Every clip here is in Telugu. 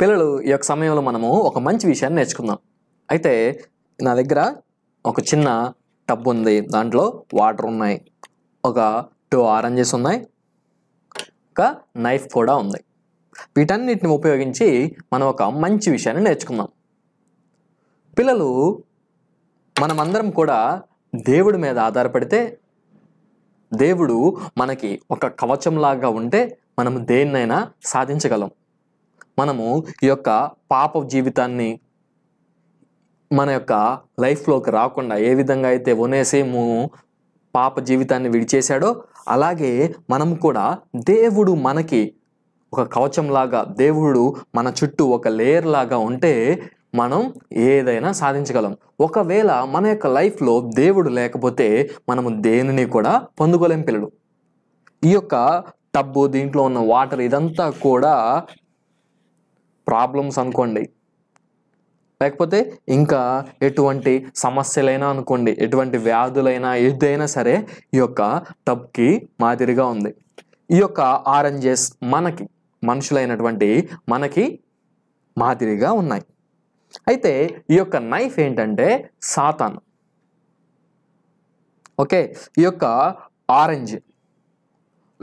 పిల్లలు ఈ యొక్క సమయంలో మనము ఒక మంచి విషయాన్ని నేర్చుకుందాం అయితే నా దగ్గర ఒక చిన్న టబ్ ఉంది దాంట్లో వాటర్ ఉన్నాయి ఒక టూ ఆరెంజెస్ ఉన్నాయి ఒక నైఫ్ కూడా ఉంది వీటన్నిటిని ఉపయోగించి మనం ఒక మంచి విషయాన్ని నేర్చుకుందాం పిల్లలు మనమందరం కూడా దేవుడి మీద ఆధారపడితే దేవుడు మనకి ఒక కవచంలాగా ఉంటే మనం దేన్నైనా సాధించగలం మనము ఈ యొక్క పాప జీవితాన్ని మన యొక్క లైఫ్లోకి రాకుండా ఏ విధంగా అయితే ఒనేసేము పాప జీవితాన్ని విడిచేశాడో అలాగే మనం కూడా దేవుడు మనకి ఒక కవచంలాగా దేవుడు మన చుట్టూ ఒక లేయర్ లాగా ఉంటే మనం ఏదైనా సాధించగలం ఒకవేళ మన యొక్క లైఫ్లో దేవుడు లేకపోతే మనము దేనిని కూడా పొందుకోలేం పిల్లడు ఈ యొక్క టబ్బు దీంట్లో ఉన్న వాటర్ ఇదంతా కూడా ప్రాబ్లమ్స్ అనుకోండి లేకపోతే ఇంకా ఎటువంటి సమస్యలైనా అనుకోండి ఎటువంటి వ్యాధులైనా ఏదైనా సరే ఈ యొక్క టబ్కి మాదిరిగా ఉంది ఈ యొక్క ఆరెంజెస్ మనకి మనుషులైనటువంటి మనకి మాదిరిగా ఉన్నాయి అయితే ఈ యొక్క నైఫ్ ఏంటంటే సాతాన్ ఓకే ఈ యొక్క ఆరెంజ్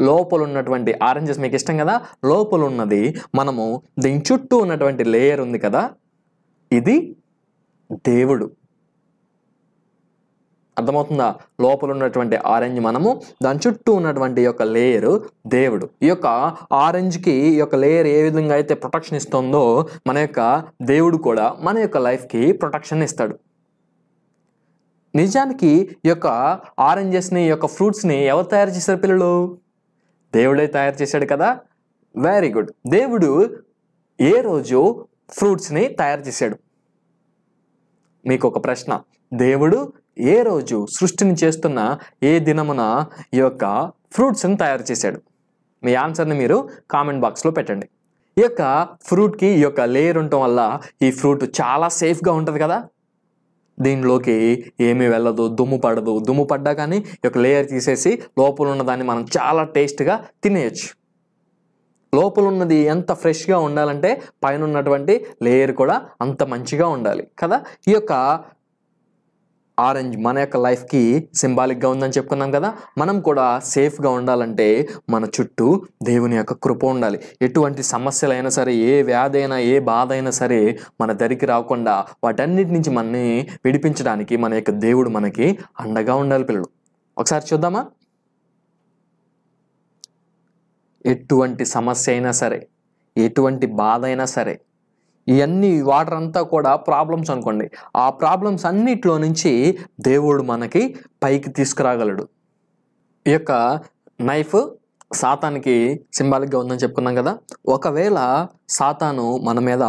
లోపల ఉన్నటువంటి ఆరెంజెస్ మీకు ఇష్టం కదా లోపల ఉన్నది మనము దీని చుట్టూ ఉన్నటువంటి లేయర్ ఉంది కదా ఇది దేవుడు అర్థమవుతుందా లోపల ఉన్నటువంటి ఆరెంజ్ మనము దాని చుట్టూ ఉన్నటువంటి యొక్క లేయరు దేవుడు ఈ యొక్క ఆరెంజ్కి ఈ యొక్క లేయర్ ఏ విధంగా అయితే ప్రొటెక్షన్ ఇస్తుందో మన యొక్క దేవుడు కూడా మన యొక్క లైఫ్కి ప్రొటెక్షన్ ఇస్తాడు నిజానికి ఈ యొక్క ఆరెంజెస్ని ఈ యొక్క ఫ్రూట్స్ని ఎవరు తయారు చేశారు పిల్లలు దేవుడే తయారు చేశాడు కదా వెరీ గుడ్ దేవుడు ఏ రోజు ఫ్రూట్స్ని తయారు చేశాడు మీకు ఒక ప్రశ్న దేవుడు ఏ రోజు సృష్టిని చేస్తున్న ఏ దినమున ఈ యొక్క ఫ్రూట్స్ని తయారు చేశాడు మీ ఆన్సర్ని మీరు కామెంట్ బాక్స్లో పెట్టండి ఈ యొక్క ఫ్రూట్కి ఈ యొక్క లేయర్ ఉండటం వల్ల ఈ ఫ్రూట్ చాలా సేఫ్గా ఉంటుంది కదా దీనిలోకి ఏమీ వెళ్ళదు దుమ్ము పడదు దుమ్ము పడ్డా కానీ ఒక యొక్క లేయర్ తీసేసి లోపల ఉన్న దాన్ని మనం చాలా టేస్ట్గా తినేయచ్చు లోపల ఉన్నది ఎంత ఫ్రెష్గా ఉండాలంటే పైన ఉన్నటువంటి లేయర్ కూడా అంత మంచిగా ఉండాలి కదా ఈ యొక్క ఆరెంజ్ మన యొక్క లైఫ్కి సింబాలిక్గా ఉందని చెప్పుకున్నాం కదా మనం కూడా సేఫ్గా ఉండాలంటే మన చుట్టూ దేవుని యొక్క కృప ఉండాలి ఎటువంటి సమస్యలైనా సరే ఏ వ్యాధి అయినా ఏ బాధ అయినా సరే మన దరికి రాకుండా వాటన్నిటి నుంచి మనని విడిపించడానికి మన యొక్క దేవుడు మనకి అండగా ఉండాలి పిల్లలు ఒకసారి చూద్దామా ఎటువంటి సమస్య అయినా సరే ఎటువంటి బాధ అయినా సరే ఇవన్నీ వాటర్ అంతా కూడా ప్రాబ్లమ్స్ అనుకోండి ఆ ప్రాబ్లమ్స్ అన్నిట్లో నుంచి దేవుడు మనకి పైకి తీసుకురాగలడు ఈ యొక్క నైఫ్ సాతానికి సింబాలిక్గా ఉందని చెప్పుకున్నాం కదా ఒకవేళ సాతాను మన మీద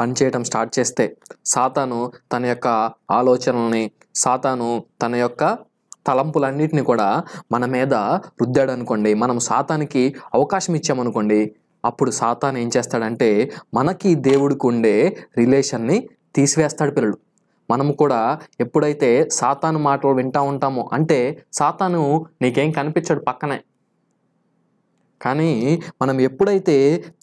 పనిచేయటం స్టార్ట్ చేస్తే సాతాను తన యొక్క ఆలోచనల్ని సాతాను తన యొక్క తలంపులన్నిటిని కూడా మన మీద అనుకోండి మనం సాతానికి అవకాశం ఇచ్చామనుకోండి అప్పుడు సాతాన్ ఏం చేస్తాడంటే మనకి దేవుడికి ఉండే రిలేషన్ని తీసివేస్తాడు పిల్లలు మనము కూడా ఎప్పుడైతే సాతాను మాటలు వింటూ ఉంటామో అంటే సాతాను నీకేం కనిపించాడు పక్కనే కానీ మనం ఎప్పుడైతే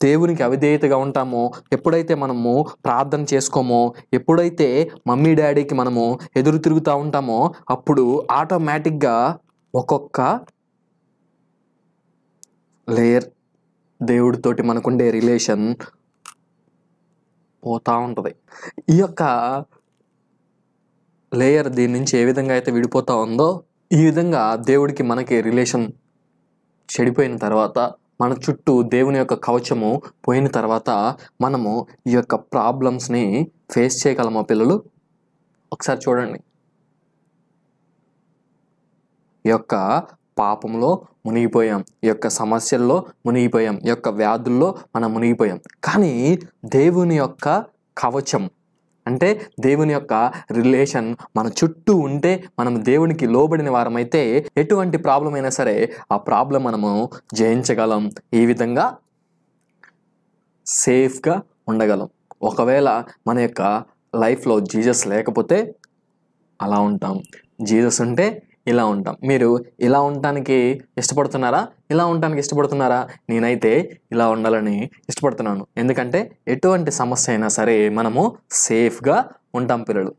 దేవునికి అవిధేయతగా ఉంటామో ఎప్పుడైతే మనము ప్రార్థన చేసుకోమో ఎప్పుడైతే మమ్మీ డాడీకి మనము ఎదురు తిరుగుతూ ఉంటామో అప్పుడు ఆటోమేటిక్గా ఒక్కొక్క లేయర్ దేవుడితోటి మనకుండే రిలేషన్ పోతూ ఉంటుంది ఈ యొక్క లేయర్ దీని నుంచి ఏ విధంగా అయితే విడిపోతూ ఉందో ఈ విధంగా దేవుడికి మనకి రిలేషన్ చెడిపోయిన తర్వాత మన చుట్టూ దేవుని యొక్క కవచము పోయిన తర్వాత మనము ఈ యొక్క ప్రాబ్లమ్స్ని ఫేస్ చేయగలమా పిల్లలు ఒకసారి చూడండి ఈ యొక్క పాపంలో మునిగిపోయాం ఈ యొక్క సమస్యల్లో మునిగిపోయాం ఈ యొక్క వ్యాధుల్లో మనం మునిగిపోయాం కానీ దేవుని యొక్క కవచం అంటే దేవుని యొక్క రిలేషన్ మన చుట్టూ ఉంటే మనం దేవునికి లోబడిన వారమైతే ఎటువంటి ప్రాబ్లం అయినా సరే ఆ ప్రాబ్లం మనము జయించగలం ఈ విధంగా సేఫ్గా ఉండగలం ఒకవేళ మన యొక్క లైఫ్లో జీజస్ లేకపోతే అలా ఉంటాం జీజస్ ఉంటే ఇలా ఉంటాం మీరు ఇలా ఉండటానికి ఇష్టపడుతున్నారా ఇలా ఉండటానికి ఇష్టపడుతున్నారా నేనైతే ఇలా ఉండాలని ఇష్టపడుతున్నాను ఎందుకంటే ఎటువంటి సమస్య అయినా సరే మనము సేఫ్గా ఉంటాం పిల్లలు